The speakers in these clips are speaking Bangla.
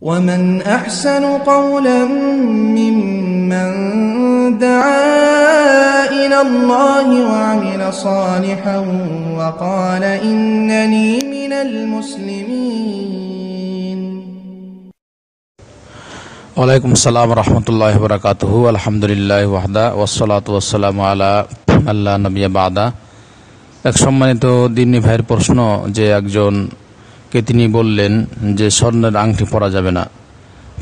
ومن أحسن قولا ممن دعا إلى الله وعمل صالحا وقال إنني من المسلمين وعليكم السلام ورحمة الله وبركاته الحمد لله وحده والصلاة والسلام على আল্লাহ নবী বাদা এক সম্মানিত দিনী ভাইয়ের প্রশ্ন যে একজন কে তিনি বললেন যে স্বর্ণের আংটি পরা যাবে না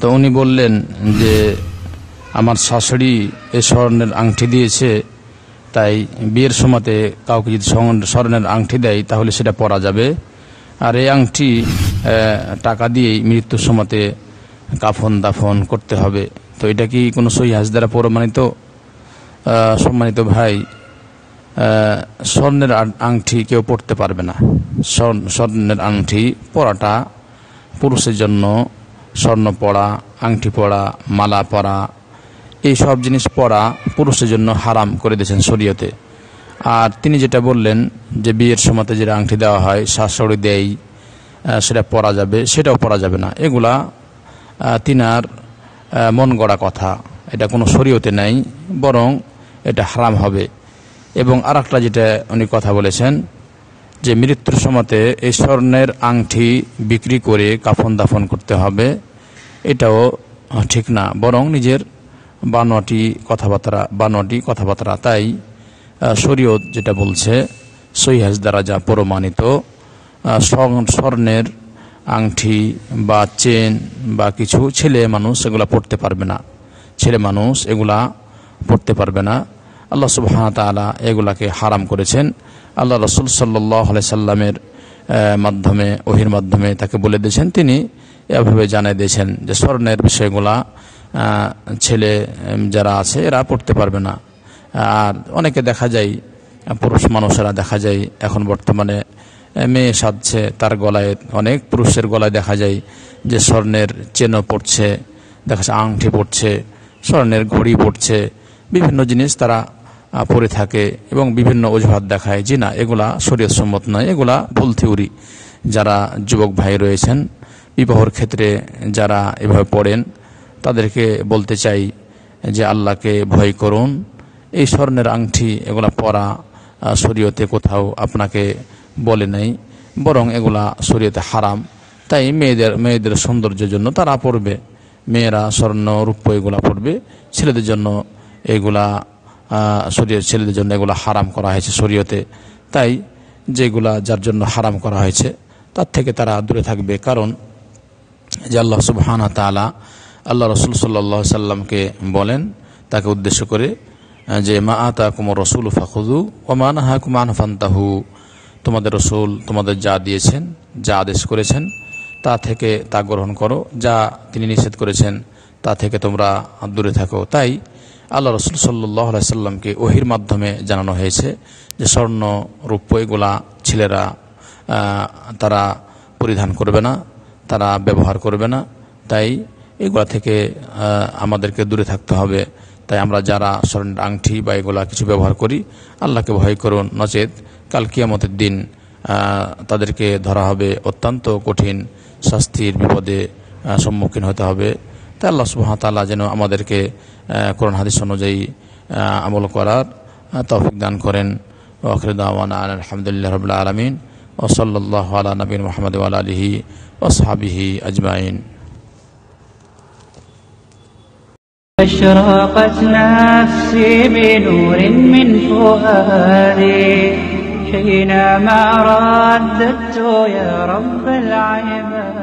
তো উনি বললেন যে আমার শাশুড়ি এ স্বর্ণের আংটি দিয়েছে তাই বিয়ের সময়তে কাউকে যদি স্বর্ণের আংটি দেয় তাহলে সেটা পরা যাবে আর এই আংটি টাকা দিয়েই মৃত্যুর সময়তে কাফন দাফন করতে হবে তো এটা কি কোনো সহি হাজ দ্বারা প্রমাণিত সম্মানিত ভাই স্বর্ণের আংটি কেউ পড়তে পারবে না স্বর্ণের আংটি পরাটা পুরুষের জন্য স্বর্ণ পরা আংটি পরা মালা পরা এই সব জিনিস পরা পুরুষের জন্য হারাম করে দিয়েছেন শরীয়তে আর তিনি যেটা বললেন যে বিয়ের সময়তে যেটা আংটি দেওয়া হয় শাশুড়ি দেয় সেটা পরা যাবে সেটাও পরা যাবে না এগুলা তিনার মন গড়া কথা এটা কোনো শরীয়তে নাই বরং এটা হারাম হবে এবং আর যেটা উনি কথা বলেছেন যে মৃত্যুর সময়তে এই স্বর্ণের আংটি বিক্রি করে কাফন দাফন করতে হবে এটাও ঠিক না বরং নিজের বানোয়াটি কথাবার্তা বানোয়াটি কথাবার্তা তাই শরীয়ত যেটা বলছে সৈহাজ দ্বারা যা প্রমাণিত স্বর্ণের আংটি বা চেন বা কিছু ছেলে মানুষ এগুলা পড়তে পারবে না ছেলে মানুষ এগুলা পড়তে পারবে না আল্লাহ সুবহানা তালা এগুলাকে হারাম করেছেন আল্লাহ রসুল সাল্লি সাল্লামের মাধ্যমে ওহির মাধ্যমে তাকে বলে দিয়েছেন তিনি এভাবে জানিয়ে দিয়েছেন যে স্বর্ণের বিষয়গুলা ছেলে যারা আছে এরা পড়তে পারবে না আর অনেকে দেখা যায় পুরুষ মানুষেরা দেখা যায় এখন বর্তমানে মেয়ে সাজছে তার গলায় অনেক পুরুষের গলায় দেখা যায় যে স্বর্ণের চেনও পড়ছে দেখা যাচ্ছে আংটি পড়ছে স্বর্ণের ঘড়ি পড়ছে বিভিন্ন জিনিস তারা পড়ে থাকে এবং বিভিন্ন অজুহাত দেখায় যে না এগুলা শরীয় সম্মত নয় এগুলা ভুল থিওরি যারা যুবক ভাই রয়েছেন বিবাহর ক্ষেত্রে যারা এভাবে পড়েন তাদেরকে বলতে চাই যে আল্লাহকে ভয় করুন এই স্বর্ণের আংটি এগুলা পরা শরীয়তে কোথাও আপনাকে বলে নেই বরং এগুলা শরীয়তে হারাম তাই মেয়েদের মেয়েদের সৌন্দর্যের জন্য তারা পড়বে মেয়েরা স্বর্ণ রূপ এগুলা পড়বে ছেলেদের জন্য এগুলা শরীয় ছেলেদের জন্য এগুলো হারাম করা হয়েছে শরীয়তে তাই যেগুলা যার জন্য হারাম করা হয়েছে তার থেকে তারা দূরে থাকবে কারণ যে আল্লাহ সুবহান তালা আল্লাহ রসুল সাল্লাহ সাল্লামকে বলেন তাকে উদ্দেশ্য করে যে মা আতা কুমর রসুল ফাখুদু ও হা কুমান ফান্তাহু তোমাদের রসুল তোমাদের যা দিয়েছেন যা আদেশ করেছেন তা থেকে তা গ্রহণ করো যা তিনি নিষেধ করেছেন তা থেকে তোমরা দূরে থাকো তাই আল্লাহ রসুল সাল্লাহ সাল্লামকে ওহির মাধ্যমে জানানো হয়েছে যে স্বর্ণ রূপ্য এগুলা ছেলেরা তারা পরিধান করবে না তারা ব্যবহার করবে না তাই এগুলা থেকে আমাদেরকে দূরে থাকতে হবে তাই আমরা যারা স্বর্ণের আংটি বা এগুলা কিছু ব্যবহার করি আল্লাহকে ভয় করুন নচেত কাল কিয়ামতের দিন তাদেরকে ধরা হবে অত্যন্ত কঠিন শাস্তির বিপদে সম্মুখীন হতে হবে তা আল্লাহ সুহামতাল্লাহ যেন আমাদেরকে কোরআন হাদিস অনুযায়ী আমল করার তৌফিক দান করেন ওখরুদ্দাওয়ান আলহামদুলিল্লাহ রবুল্লা আলমিন ও সাল্লাহ আলা নবীন মোহাম্মদ আলহি ও সাবিহি আজমাইন أشرقت نفسي بنور من فؤادي حينما رددت يا رب العباد